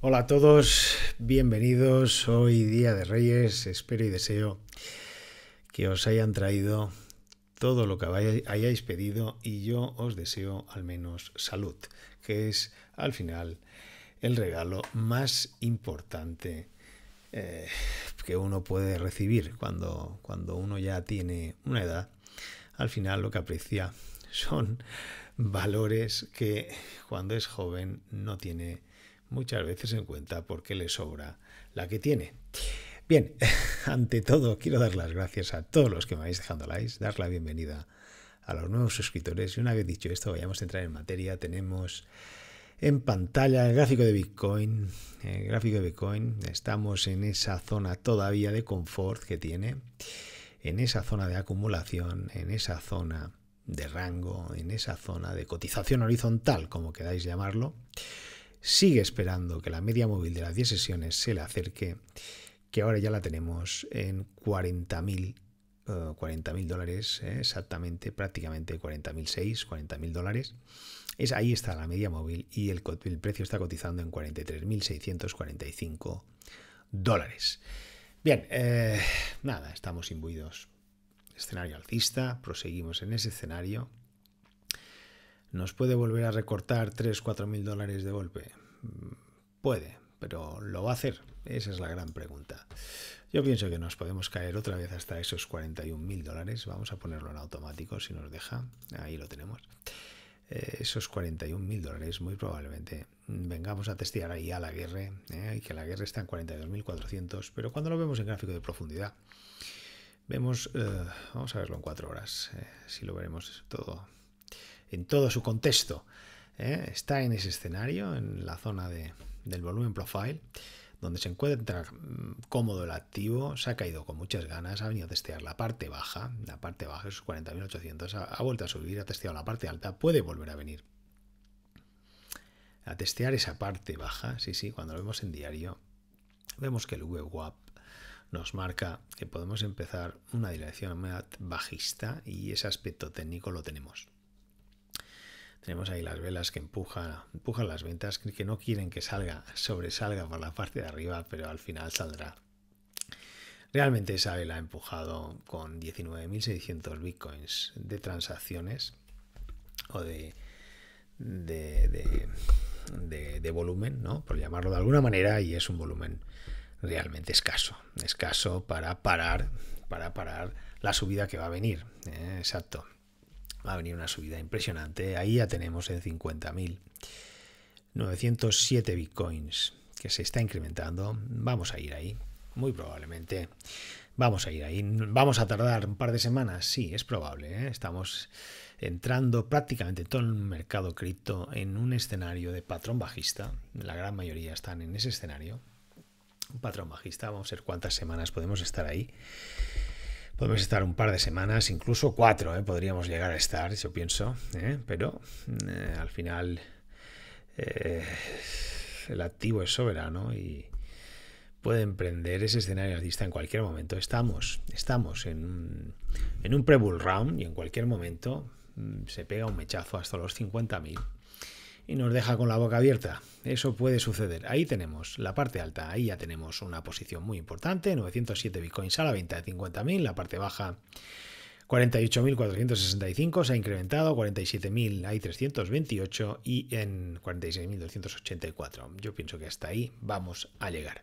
Hola a todos, bienvenidos. Hoy día de Reyes, espero y deseo que os hayan traído todo lo que hayáis pedido y yo os deseo al menos salud, que es al final el regalo más importante eh, que uno puede recibir cuando, cuando uno ya tiene una edad. Al final lo que aprecia son valores que cuando es joven no tiene muchas veces en cuenta porque le sobra la que tiene. Bien, ante todo quiero dar las gracias a todos los que me habéis dejando likes, dar la bienvenida a los nuevos suscriptores y una vez dicho esto vayamos a entrar en materia. Tenemos en pantalla el gráfico de Bitcoin, el gráfico de Bitcoin, estamos en esa zona todavía de confort que tiene, en esa zona de acumulación, en esa zona de rango, en esa zona de cotización horizontal, como queráis llamarlo sigue esperando que la media móvil de las 10 sesiones se le acerque, que ahora ya la tenemos en 40.000 eh, dólares, eh, exactamente, prácticamente 40.006, 40.000 dólares. Es, ahí está la media móvil y el, precio está cotizando en 43.645 dólares. Bien, eh, nada, estamos imbuidos. Escenario alcista, proseguimos en ese escenario. ¿Nos puede volver a recortar 3-4 mil dólares de golpe? Mm, puede, pero ¿lo va a hacer? Esa es la gran pregunta. Yo pienso que nos podemos caer otra vez hasta esos 41 mil dólares. Vamos a ponerlo en automático si nos deja. Ahí lo tenemos. Eh, esos 41 mil dólares muy probablemente mm, vengamos a testear ahí a la guerra eh, y que la guerra está en 42.400 pero cuando lo vemos en gráfico de profundidad vemos eh, vamos a verlo en 4 horas si lo veremos todo en todo su contexto. ¿eh? Está en ese escenario, en la zona del volumen profile, donde se encuentra mm, cómodo el activo, se ha caído con muchas ganas, ha venido a testear la parte baja, la parte baja es 40.800, ha, ha vuelto a subir, ha testeado la parte alta, puede volver a venir a testear esa parte baja, sí, sí, cuando lo vemos en diario, vemos que el VWAP nos marca que podemos empezar una dirección bajista y ese aspecto técnico lo tenemos. Tenemos ahí las velas que empujan, empujan las ventas que no quieren que salga, sobresalga por la parte de arriba, pero al final saldrá. Realmente esa vela ha empujado con 19.600 bitcoins de transacciones o de, de, volumen, ¿no? por llamarlo de alguna manera, y es un volumen realmente escaso, escaso para parar, para parar la subida que va a venir. ¿eh? exacto. Va a venir una subida impresionante. Ahí ya tenemos en 50.907 907 bitcoins que se está incrementando. Vamos a ir ahí. Muy probablemente. Vamos a ir ahí. ¿Vamos a tardar un par de semanas? Sí, es probable. ¿eh? Estamos entrando prácticamente todo el mercado cripto en un escenario de patrón bajista. La gran mayoría están en ese escenario. Un patrón bajista. Vamos a ver cuántas semanas podemos estar ahí. Podemos estar un par de semanas, incluso cuatro, ¿eh? podríamos llegar a estar, yo pienso, ¿eh? pero eh, al final el activo es soberano y puede emprender ese escenario artista en cualquier momento. Estamos, estamos en en un pre-bull round y en cualquier momento mm, se pega un mechazo hasta los 50.000 y nos deja con la boca abierta. Eso puede suceder. Ahí tenemos la parte alta, ahí ya tenemos una posición muy importante, 907 bitcoins a la venta de 50.000, la parte baja 48.465 se ha incrementado, 47.000 hay 328 y en 46.284. Yo pienso que hasta ahí vamos a llegar.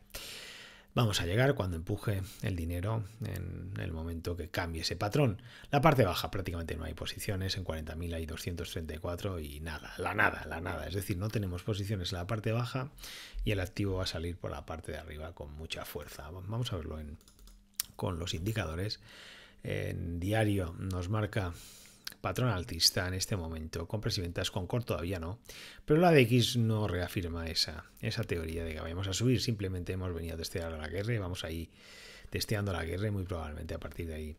Vamos a llegar cuando empuje el dinero en el momento que cambie ese patrón. La parte baja prácticamente no hay posiciones, en 40.000 hay 234 y nada, la nada, la nada. Es decir, no tenemos posiciones en la parte baja y el activo va a salir por la parte de arriba con mucha fuerza. Vamos a verlo con los indicadores. En diario nos marca patrón altista en este momento. Compras y ventas con core todavía no, pero la de X no reafirma esa, esa teoría de que vayamos a subir. Simplemente hemos venido a testear a la guerra y vamos ahí testeando la guerra y muy probablemente a partir de ahí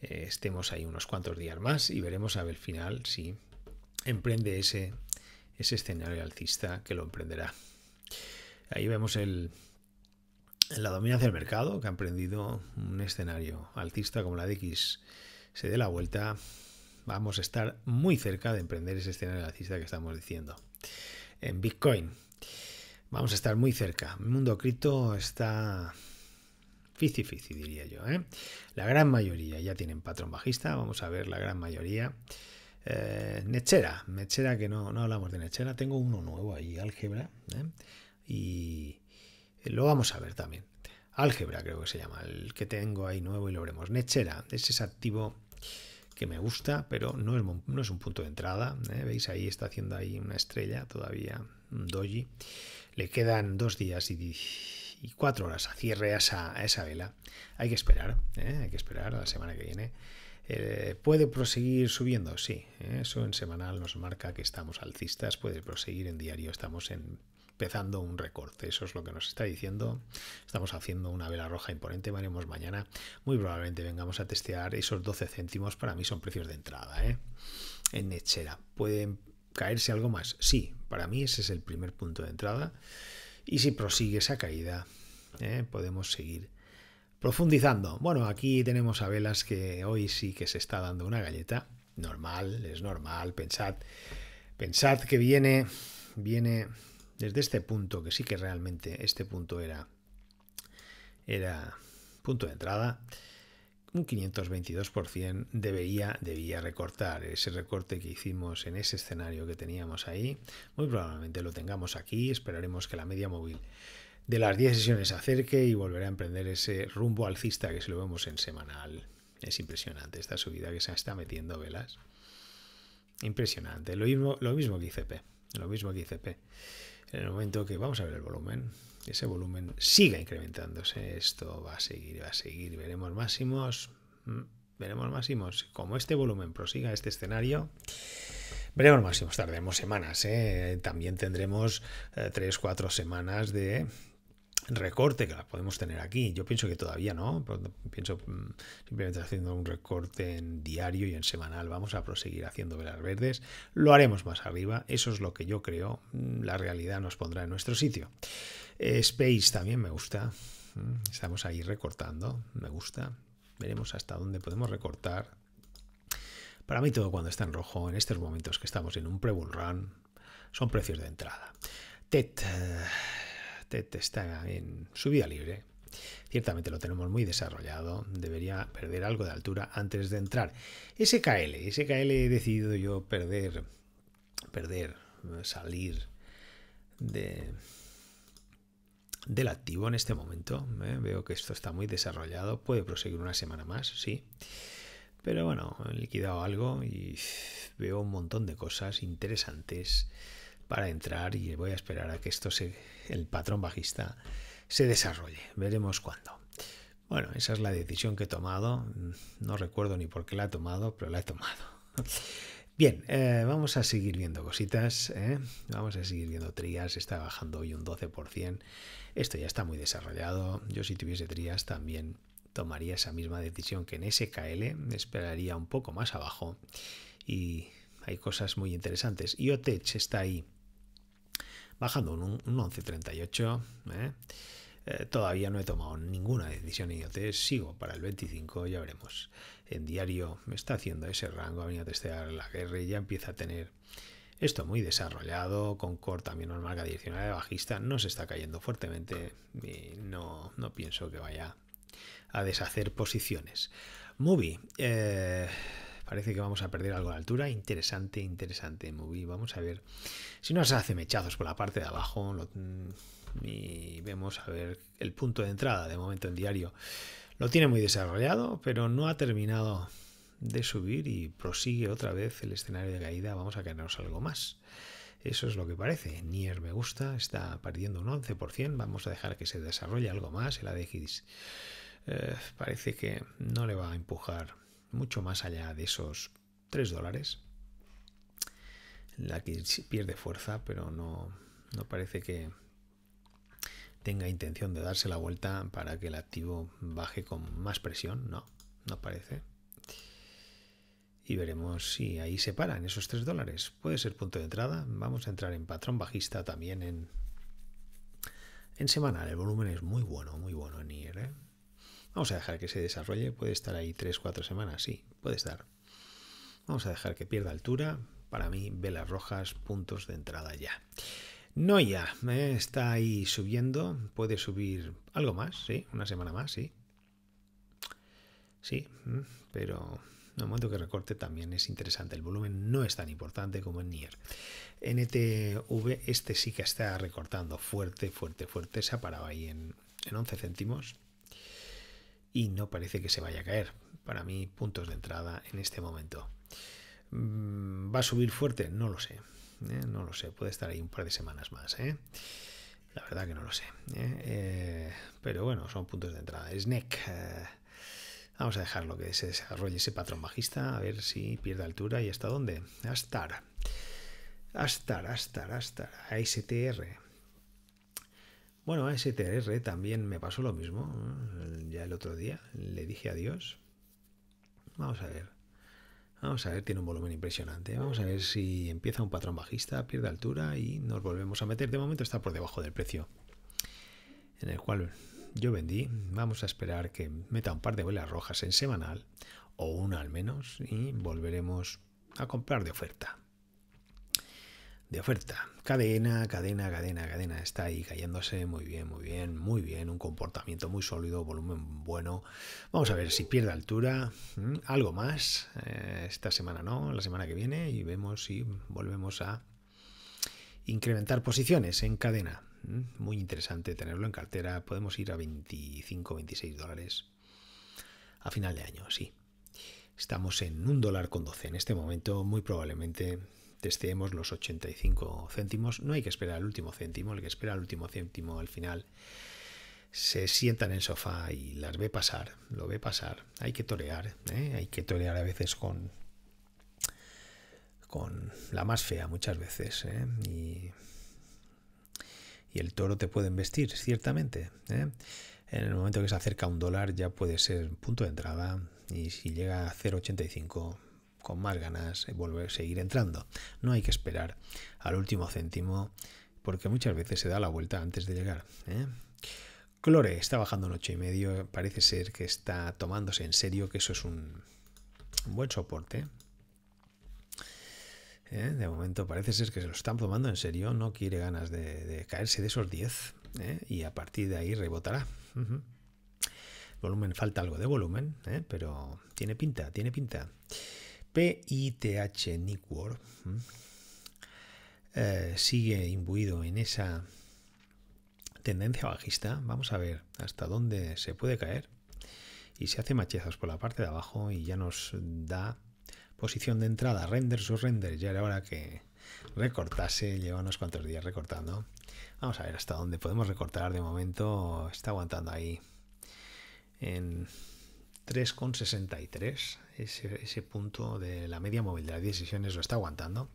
eh, estemos ahí unos cuantos días más y veremos a ver final si emprende ese, ese escenario altista que lo emprenderá. Ahí vemos el, la dominancia del mercado, que ha emprendido un escenario altista como la de X se dé la vuelta, vamos a estar muy cerca de emprender ese escenario alcista que estamos diciendo. En Bitcoin, vamos a estar muy cerca. El mundo cripto está Fici, fici, diría yo. ¿eh? La gran mayoría ya tienen patrón bajista, vamos a ver la gran mayoría. Eh, Nechera, Nechera que no, no, hablamos de Nechera, tengo uno nuevo ahí, álgebra, ¿eh? y lo vamos a ver también. Álgebra creo que se llama, el que tengo ahí nuevo y lo veremos. Nechera, es activo que me gusta, pero no es, no es un punto de entrada. ¿eh? Veis, ahí está haciendo ahí una estrella todavía, un doji. Le quedan dos días y, cuatro horas a cierre a esa, vela. Hay que esperar, ¿eh? hay que esperar a la semana que viene. Eh, ¿Puede proseguir subiendo? Sí, eso en semanal nos marca que estamos alcistas, puede proseguir en diario, estamos en empezando un recorte. Eso es lo que nos está diciendo. Estamos haciendo una vela roja imponente. Veremos mañana. Muy probablemente vengamos a testear esos 12 céntimos. Para mí son precios de entrada. ¿eh? En Nechera. ¿Pueden caerse algo más? Sí, para mí ese es el primer punto de entrada. Y si prosigue esa caída, ¿eh? podemos seguir profundizando. Bueno, aquí tenemos a velas que hoy sí que se está dando una galleta. Normal, es normal. Pensad, pensad que viene, viene desde este punto, que sí que realmente este punto era, era punto de entrada, un 522% debería, debía recortar. Ese recorte que hicimos en ese escenario que teníamos ahí, muy probablemente lo tengamos aquí, esperaremos que la media móvil de las 10 sesiones se acerque y volverá a emprender ese rumbo alcista que si lo vemos en semanal. Es impresionante esta subida que se está metiendo velas. Impresionante. Lo mismo, lo mismo que ICP. Lo mismo que ICP. En el momento que vamos a ver el volumen, ese volumen siga incrementándose, esto va a seguir, va a seguir, veremos máximos, mm, veremos máximos. Como este volumen prosiga este escenario, veremos máximos, tardaremos semanas, ¿eh? también tendremos 3-4 eh, semanas de recorte que la podemos tener aquí. Yo pienso que todavía no, pienso mm, simplemente haciendo un recorte en diario y en semanal. Vamos a proseguir haciendo velas verdes. Lo haremos más arriba, eso es lo que yo creo. Mm, la realidad nos pondrá en nuestro sitio. Eh, Space también me gusta. Mm, estamos ahí recortando, me gusta. Veremos hasta dónde podemos recortar. Para mí todo cuando está en rojo, en estos momentos que estamos en un pre-bull run, son precios de entrada. TET eh, este está en subida libre. Ciertamente lo tenemos muy desarrollado, debería perder algo de altura antes de entrar. SKL, SKL he decidido yo perder, perder, salir de, del activo en este momento. ¿eh? Veo que esto está muy desarrollado, puede proseguir una semana más, sí. Pero bueno, he liquidado algo y veo un montón de cosas interesantes para entrar y voy a esperar a que esto se, el patrón bajista se desarrolle. Veremos cuándo. Bueno, esa es la decisión que he tomado. No recuerdo ni por qué la he tomado, pero la he tomado. Bien, eh, vamos a seguir viendo cositas. ¿eh? Vamos a seguir viendo trías. Está bajando hoy un 12%. Esto ya está muy desarrollado. Yo si tuviese trías también tomaría esa misma decisión que en SKL. Esperaría un poco más abajo. Y hay cosas muy interesantes. IoTech está ahí bajando un, 11.38. ¿eh? Eh, todavía no he tomado ninguna decisión te sigo para el 25, ya veremos. En diario me está haciendo ese rango, ha venido a testear la guerra y ya empieza a tener esto muy desarrollado, Con Concord también una marca direccional de bajista, no se está cayendo fuertemente y no, pienso que vaya a deshacer posiciones. Movie, eh, Parece que vamos a perder algo de altura. Interesante, interesante movie. Vamos a ver si nos hace mechazos por la parte de abajo. Mm, y vemos a ver el punto de entrada de momento en diario. Lo tiene muy desarrollado, pero no ha terminado de subir y prosigue otra vez el escenario de caída. Vamos a caernos algo más. Eso es lo que parece. Nier me gusta, está perdiendo un 11%. Vamos a dejar que se desarrolle algo más. El ADX eh, parece que no le va a empujar mucho más allá de esos 3 dólares. La que pierde fuerza, pero no, no parece que tenga intención de darse la vuelta para que el activo baje con más presión. No, no parece. Y veremos si ahí se paran esos 3 dólares. Puede ser punto de entrada. Vamos a entrar en patrón bajista también en, en semanal. El volumen es muy bueno, muy bueno en IR. ¿eh? Vamos a dejar que se desarrolle, puede estar ahí 3-4 semanas, sí, puede estar. Vamos a dejar que pierda altura, para mí velas rojas, puntos de entrada ya. ya eh, está ahí subiendo, puede subir algo más, sí, una semana más, sí. Sí, mm, pero en el momento que recorte también es interesante. El volumen no es tan importante como en Nier. NTV, este sí que está recortando fuerte, fuerte, fuerte. Se ha parado ahí en, en 11 céntimos y no parece que se vaya a caer. Para mí, puntos de entrada en este momento. Mm, ¿Va a subir fuerte? No lo sé. ¿eh? No lo sé. Puede estar ahí un par de semanas más. ¿eh? La verdad que no lo sé. ¿eh? pero bueno, son puntos de entrada. Snack. vamos a dejarlo que se desarrolle ese patrón bajista. A ver si pierde altura y hasta dónde. Astar. Astar, Astar, Astar. ASTR. Bueno, str también me pasó lo mismo ya el otro día, le dije adiós. Vamos a ver. Vamos a ver, tiene un volumen impresionante. Vamos a ver si empieza un patrón bajista, pierde altura y nos volvemos a meter. De momento está por debajo del precio en el cual yo vendí. Vamos a esperar que meta un par de velas rojas en semanal o una al menos y volveremos a comprar de oferta de oferta. Cadena, cadena, cadena, cadena. Está ahí cayéndose muy bien, muy bien, muy bien. Un comportamiento muy sólido, volumen bueno. Vamos a ver si pierde altura. Mm, algo más. Eh, esta semana no, la semana que viene. Y vemos si volvemos a incrementar posiciones en cadena. Mm, muy interesante tenerlo en cartera. Podemos ir a 25, 26 dólares a final de año, sí. Estamos en un dólar con 12 en este momento. Muy probablemente testeemos los 85 céntimos. No hay que esperar al último céntimo, el que espera al último céntimo al final se sientan en el sofá y las ve pasar, lo ve pasar. Hay que torear, ¿eh? hay que torear a veces con, con la más fea muchas veces. ¿eh? Y, el toro te puede vestir, ciertamente. ¿eh? En el momento que se acerca a un dólar ya puede ser punto de entrada y si llega a 0,85 con más ganas volver a seguir entrando. No hay que esperar al último céntimo porque muchas veces se da la vuelta antes de llegar. ¿eh? Clore está bajando un y medio. Parece ser que está tomándose en serio que eso es un, buen soporte. ¿eh? De momento parece ser que se lo están tomando en serio. No quiere ganas de, caerse de esos 10. ¿eh? Y a partir de ahí rebotará. Volumen, falta algo de volumen, pero tiene pinta, tiene pinta. PITH Nick eh, sigue imbuido en esa tendencia bajista. Vamos a ver hasta dónde se puede caer. Y se hace machezas por la parte de abajo y ya nos da posición de entrada, render, render. Ya era hora que recortase, lleva unos cuantos días recortando. Vamos a ver hasta dónde podemos recortar. De momento está aguantando ahí en 3,63 ese, punto de la media móvil de las 10 sesiones lo está aguantando.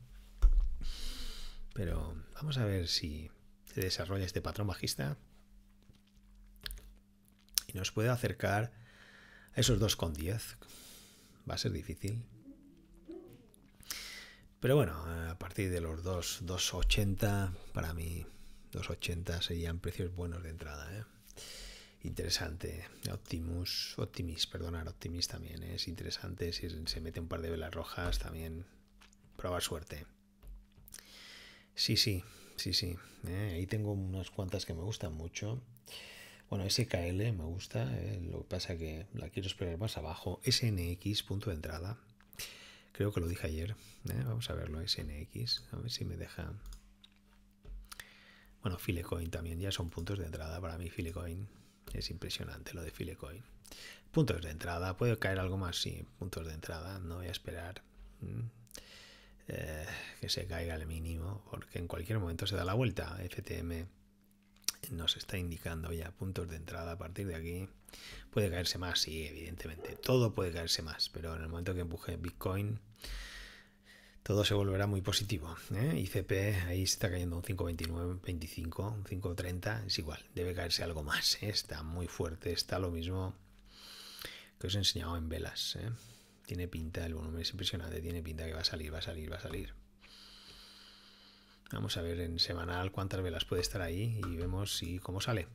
Pero vamos a ver si se desarrolla este patrón bajista y nos puede acercar a esos 2,10. Va a ser difícil. Pero bueno, a partir de los 2,80, para mí 2,80 serían precios buenos de entrada. ¿eh? Interesante. Optimus, Optimis, perdonar, Optimis también es interesante. Si se mete un par de velas rojas, también probar suerte. Sí, sí, sí, sí. ¿eh? ahí tengo unas cuantas que me gustan mucho. Bueno, SKL me gusta, ¿eh? lo que pasa que la quiero esperar más abajo. SNX, punto de entrada. Creo que lo dije ayer. ¿eh? vamos a verlo, SNX. A ver si me deja. Bueno, Filecoin también, ya son puntos de entrada para mí, Filecoin. Es impresionante lo de Filecoin. Puntos de entrada, puede caer algo más, sí, puntos de entrada, no voy a esperar mm, eh, que se caiga al mínimo, porque en cualquier momento se da la vuelta. FTM nos está indicando ya puntos de entrada a partir de aquí. Puede caerse más, sí, evidentemente, todo puede caerse más, pero en el momento que empuje Bitcoin todo se volverá muy positivo. ICP ¿eh? ahí está cayendo un 5,29, 25, un 5,30, es igual, debe caerse algo más. ¿eh? Está muy fuerte, está lo mismo que os he enseñado en velas. ¿eh? Tiene pinta, el volumen es impresionante, tiene pinta que va a salir, va a salir, va a salir. Vamos a ver en semanal cuántas velas puede estar ahí y vemos si cómo sale.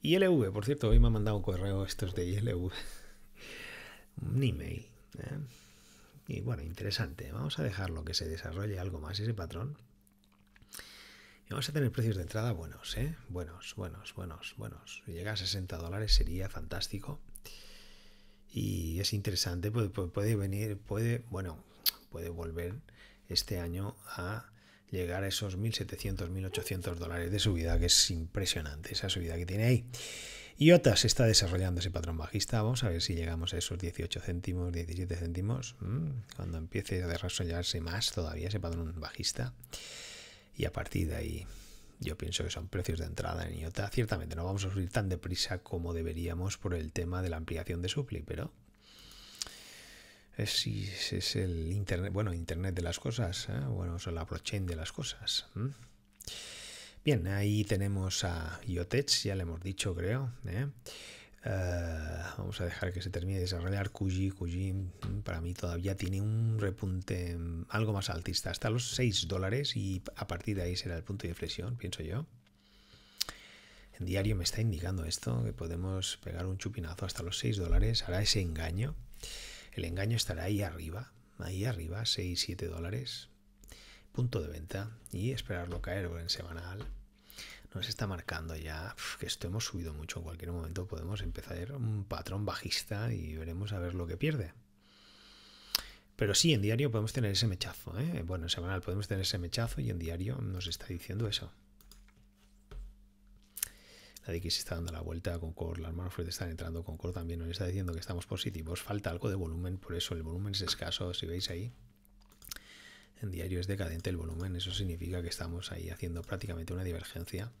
ILV, por cierto, hoy me han mandado un correo estos de ILV, un email. ¿eh? Y bueno, interesante. Vamos a dejarlo que se desarrolle algo más ese patrón. Y vamos a tener precios de entrada buenos, ¿eh? Buenos, buenos, buenos, buenos. Si llega a 60 dólares sería fantástico. Y es interesante, pues, pues puede venir, puede, bueno, puede volver este año a llegar a esos 1.700, 1.800 dólares de subida, que es impresionante esa subida que tiene ahí. IOTA se está desarrollando ese patrón bajista. Vamos a ver si llegamos a esos 18 céntimos, 17 céntimos, mm, cuando empiece a desarrollarse más todavía ese patrón bajista. Y a partir de ahí, yo pienso que son precios de entrada en IOTA. Ciertamente no vamos a subir tan deprisa como deberíamos por el tema de la ampliación de supli, pero es, es, el Internet, bueno, Internet de las cosas, ¿eh? bueno, es la blockchain de las cosas. Bien, ahí tenemos a IoTech, ya le hemos dicho, creo. ¿eh? Eh, vamos a dejar que se termine de desarrollar Kuji. Kuji para mí todavía tiene un repunte algo más altista, hasta los 6 dólares y a partir de ahí será el punto de inflexión, pienso yo. En diario me está indicando esto, que podemos pegar un chupinazo hasta los 6 dólares, hará ese engaño. El engaño estará ahí arriba, ahí arriba, 6-7 dólares. Punto de venta y esperarlo caer en semanal. Nos está marcando ya que esto hemos subido mucho. En cualquier momento podemos empezar a un patrón bajista y veremos a ver lo que pierde. Pero sí, en diario podemos tener ese mechazo. ¿eh? Bueno, en semanal podemos tener ese mechazo y en diario nos está diciendo eso se está dando la vuelta, con Concord, las fuertes están entrando, con Concord también nos está diciendo que estamos positivos, falta algo de volumen, por eso el volumen es escaso, si veis ahí. En diario es decadente el volumen, eso significa que estamos ahí haciendo prácticamente una divergencia,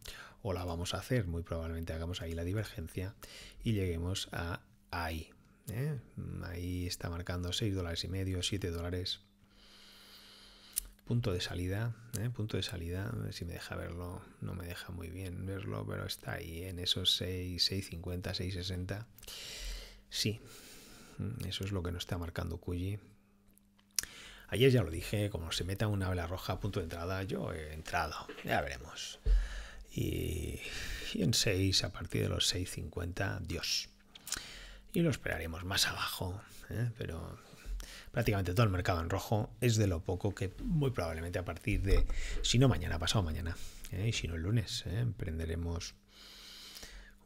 o la vamos a hacer, muy probablemente hagamos ahí la divergencia y lleguemos a ahí. ¿eh? Ahí está marcando 6 dólares y medio, 7 dólares punto de salida, ¿eh? punto de salida, si me deja verlo, no me deja muy bien verlo, pero está ahí en esos 6, 6.50, 6.60. Sí, mm, eso es lo que nos está marcando Cuyi. Ayer ya lo dije, como se meta una vela roja a punto de entrada, yo he entrado, ya veremos. Y, en 6, a partir de los 6.50, Dios. Y lo esperaremos más abajo, ¿eh? pero prácticamente todo el mercado en rojo, es de lo poco que muy probablemente a partir de, si no mañana, pasado mañana, ¿eh? y si no el lunes, ¿eh? emprenderemos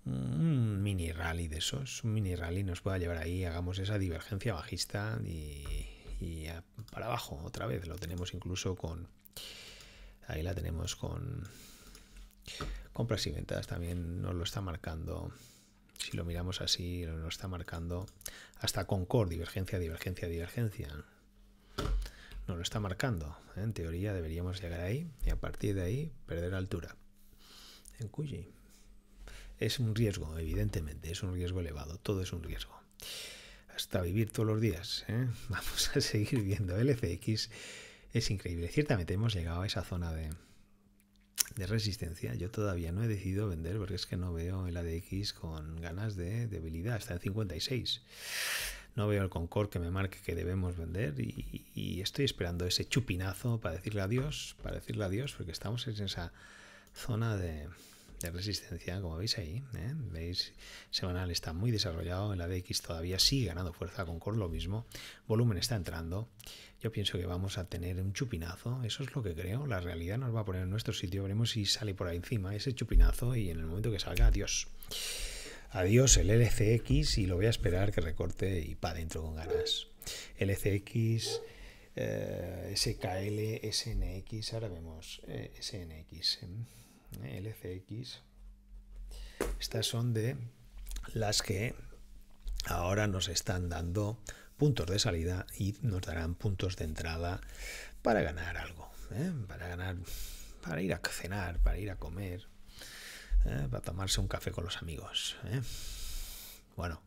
un mini rally de esos, un mini rally nos pueda llevar ahí, hagamos esa divergencia bajista y, para abajo otra vez. Lo tenemos incluso con... Ahí la tenemos con compras y ventas también nos lo está marcando si lo miramos así, lo está marcando hasta Concord. divergencia, divergencia, divergencia. No lo está marcando. En teoría deberíamos llegar ahí y a partir de ahí perder altura. En Cuyi. Es un riesgo, evidentemente, es un riesgo elevado. Todo es un riesgo. Hasta vivir todos los días. ¿eh? Vamos a seguir viendo. LCX es increíble. Ciertamente hemos llegado a esa zona de, de resistencia yo todavía no he decidido vender porque es que no veo el ADX con ganas de debilidad, está en 56. No veo el Concord que me marque que debemos vender y, y estoy esperando ese chupinazo para decirle adiós, para decirle adiós, porque estamos en esa zona de, de resistencia, como veis ahí. ¿eh? Veis, semanal está muy desarrollado, en la DX todavía sigue ganando fuerza, con Core lo mismo, volumen está entrando. Yo pienso que vamos a tener un chupinazo, eso es lo que creo, la realidad nos va a poner en nuestro sitio, veremos si sale por ahí encima ese chupinazo y en el momento que salga, adiós. Adiós el LCX y lo voy a esperar que recorte y para adentro con ganas. LCX... Eh, SKL, SNX, ahora vemos eh, SNX. LCX. Estas son de las que ahora nos están dando puntos de salida y nos darán puntos de entrada para ganar algo, ¿eh? para ganar, para ir a cenar, para ir a comer, ¿eh? para tomarse un café con los amigos. ¿eh? Bueno,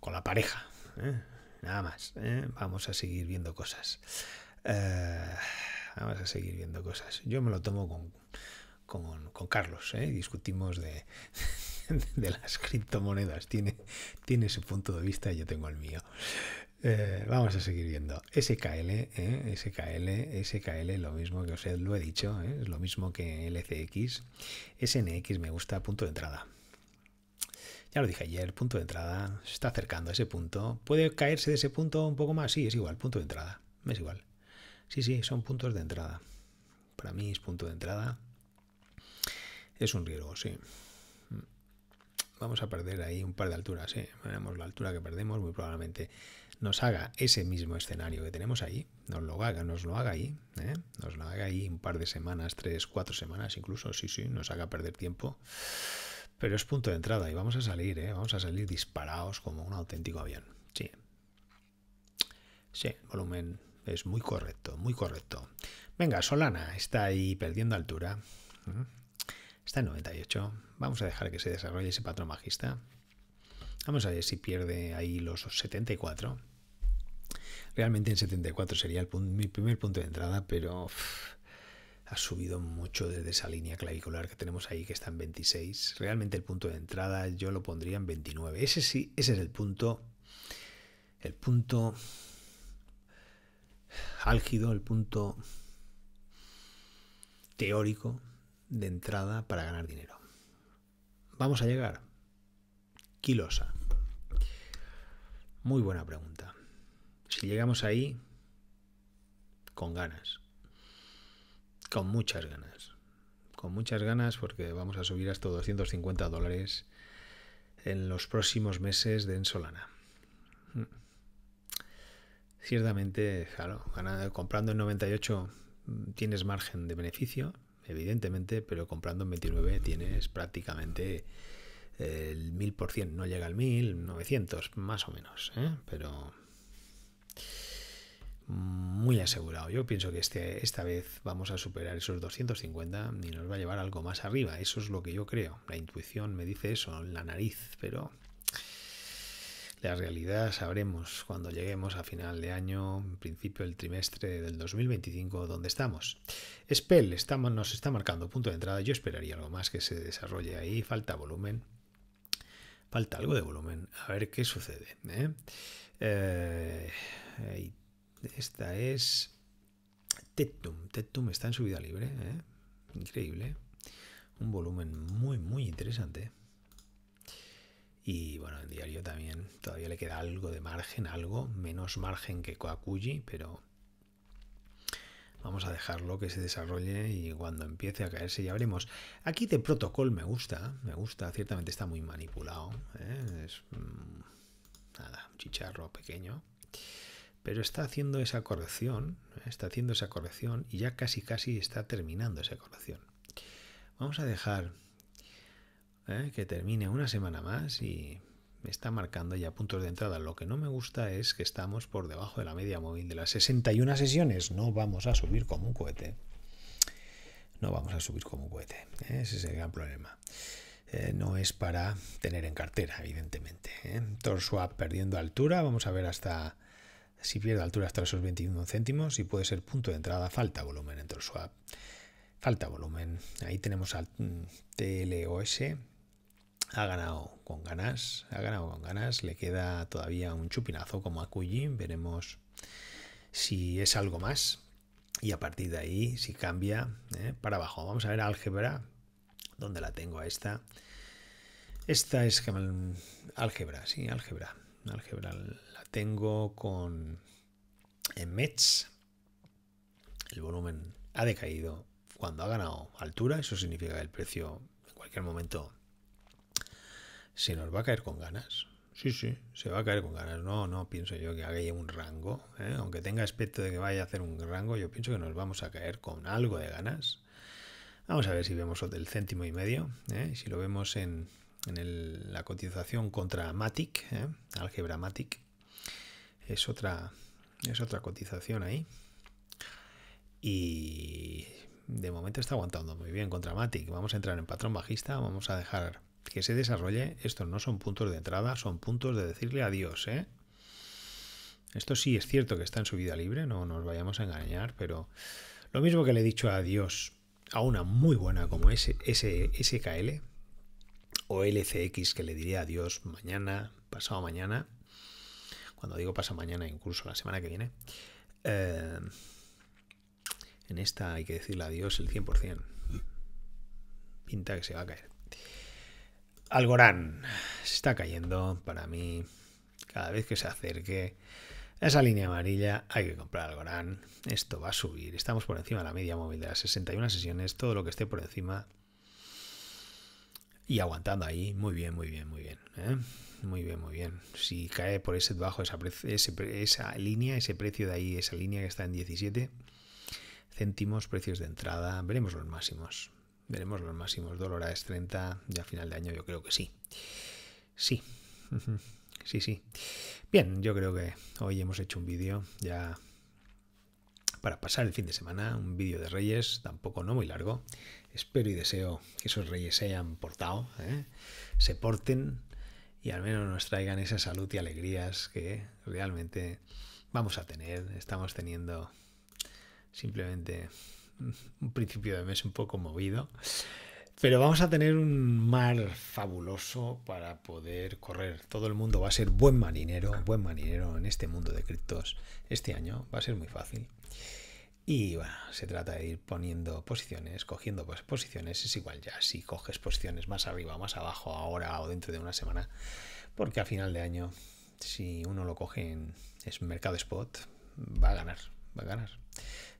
con la pareja, nada más. Vamos a seguir viendo cosas. Ah, vamos a seguir viendo cosas. Yo me lo tomo con, Carlos, ¿eh? discutimos de, de las criptomonedas. Tiene, tiene su punto de vista, yo tengo el mío. Eh, vamos a seguir viendo. SKL, ¿eh? SKL, SKL, lo mismo que os he, lo he dicho, es lo mismo que LCX. SNX me gusta, punto de entrada. Ya lo dije ayer, punto de entrada, se está acercando a ese punto. ¿Puede caerse de ese punto un poco más? Sí, es igual, punto de entrada, es igual. Sí, sí, son puntos de entrada. Para mí es punto de entrada. Es un riesgo, sí. Vamos a perder ahí un par de alturas, ¿eh? Veremos la altura que perdemos, muy probablemente nos haga ese mismo escenario que tenemos ahí, nos lo haga, nos lo haga ahí, ¿eh? nos lo haga ahí un par de semanas, tres, cuatro semanas incluso, sí, sí, nos haga perder tiempo. Pero es punto de entrada y vamos a salir, ¿eh? vamos a salir disparados como un auténtico avión. Sí. Sí, volumen es muy correcto, muy correcto. Venga, Solana está ahí perdiendo altura. Mm. Está en 98. Vamos a dejar que se desarrolle ese patrón magista. Vamos a ver si pierde ahí los 74. Realmente en 74 sería el mi primer punto de entrada, pero ha subido mucho desde esa línea clavicular que tenemos ahí, que está en 26. Realmente el punto de entrada yo lo pondría en 29. Ese sí, ese es el punto. El punto álgido, el punto teórico de entrada para ganar dinero. Vamos a llegar. Quilosa. Muy buena pregunta. Si llegamos ahí, con ganas. Con muchas ganas. Con muchas ganas porque vamos a subir hasta 250 dólares en los próximos meses de Ensolana. Ciertamente, claro, comprando en 98 mm, tienes margen de beneficio, evidentemente, pero comprando en 29 tienes prácticamente eh, el 1000%, no llega al 1000, 900 más o menos, ¿eh? pero muy asegurado. Yo pienso que este, esta vez vamos a superar esos 250 y nos va a llevar algo más arriba. Eso es lo que yo creo. La intuición me dice eso, la nariz, pero la realidad sabremos cuando lleguemos a final de año, principio del trimestre del 2025, dónde estamos. Spell estamos, nos está marcando punto de entrada. Yo esperaría algo más que se desarrolle ahí. Falta volumen. Falta algo de volumen. A ver qué sucede. ¿eh? Eh, esta es tetum tetum está en subida libre. ¿eh? Increíble. Un volumen muy, muy interesante. Y bueno, el diario también todavía le queda algo de margen, algo menos margen que Koakuji, pero vamos a dejarlo que se desarrolle y cuando empiece a caerse ya veremos. Aquí de protocol me gusta, me gusta, ciertamente está muy manipulado. ¿eh? Es mm, nada, un chicharro pequeño. Pero está haciendo esa corrección, ¿eh? está haciendo esa corrección y ya casi casi está terminando esa corrección. Vamos a dejar ¿eh? que termine una semana más y me está marcando ya puntos de entrada. Lo que no me gusta es que estamos por debajo de la media móvil de las 61 sesiones. No vamos a subir como un cohete. No vamos a subir como un cohete. ¿eh? Ese es el gran problema. Eh, no es para tener en cartera, evidentemente. ¿eh? Torswap perdiendo altura. Vamos a ver hasta si pierde altura hasta esos 21 céntimos y puede ser punto de entrada. Falta volumen en Torswap. Falta volumen. Ahí tenemos al mm, TLOS ha ganado con ganas, ha ganado con ganas, le queda todavía un chupinazo como a veremos si es algo más y a partir de ahí si cambia ¿eh? para abajo. Vamos a ver álgebra, donde la tengo a esta. Esta es álgebra, sí, álgebra. Álgebra la tengo con en Mets. El volumen ha decaído cuando ha ganado altura, eso significa que el precio en cualquier momento se nos va a caer con ganas. Sí, sí, se va a caer con ganas. No, no pienso yo que hagáis un rango. ¿eh? Aunque tenga aspecto de que vaya a hacer un rango, yo pienso que nos vamos a caer con algo de ganas. Vamos a ver si vemos el céntimo y medio. ¿eh? Si lo vemos en, en el, la cotización contra Matic, ¿eh? álgebra Matic, es otra, es otra cotización ahí. Y de momento está aguantando muy bien contra Matic. Vamos a entrar en patrón bajista, vamos a dejar que se desarrolle, estos no son puntos de entrada, son puntos de decirle adiós. ¿eh? Esto sí es cierto que está en su vida libre, no nos vayamos a engañar, pero lo mismo que le he dicho adiós a una muy buena como SKL o LCX, que le diré adiós mañana, pasado mañana, cuando digo pasado mañana, incluso la semana que viene. Eh, en esta hay que decirle adiós el 100%. Pinta que se va a caer. Algorán se está cayendo para mí. Cada vez que se acerque esa línea amarilla, hay que comprar Algorán. Esto va a subir. Estamos por encima de la media móvil de las 61 sesiones. Todo lo que esté por encima y aguantando ahí. Muy bien, muy bien, muy bien. ¿eh? Muy bien, muy bien. Si cae por ese bajo esa línea, ese precio de ahí, esa línea que está en 17 céntimos, precios de entrada, veremos los máximos. Veremos los máximos dolores horas 30 ya a final de año, yo creo que sí. Sí, sí, sí. Bien, yo creo que hoy hemos hecho un vídeo ya para pasar el fin de semana, un vídeo de Reyes, tampoco no muy largo. Espero y deseo que esos Reyes se hayan portado, ¿eh? se porten y al menos nos traigan esa salud y alegrías que realmente vamos a tener, estamos teniendo simplemente un principio de mes un poco movido. Pero vamos a tener un mar fabuloso para poder correr. Todo el mundo va a ser buen marinero, buen marinero en este mundo de criptos este año. Va a ser muy fácil. Y bueno, se trata de ir poniendo posiciones, cogiendo pues, posiciones. Es igual ya si coges posiciones más arriba o más abajo ahora o dentro de una semana. Porque a final de año, si uno lo coge en es mercado spot, va a ganar ganas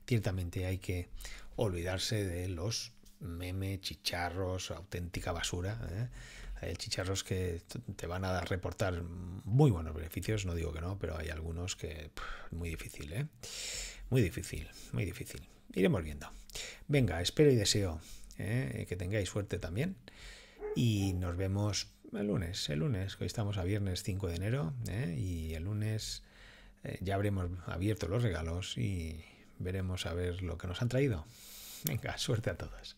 Ciertamente hay que olvidarse de los meme, chicharros, auténtica basura. ¿eh? chicharros que te van a reportar muy buenos beneficios, no digo que no, pero hay algunos que muy difícil, ¿eh? Muy difícil, muy difícil. Iremos viendo. Venga, espero y deseo ¿eh? que tengáis suerte también. Y nos vemos el lunes, el lunes, hoy estamos a viernes 5 de enero ¿eh? y el lunes eh, ya habremos abierto los regalos y veremos a ver lo que nos han traído. Venga, suerte a todos.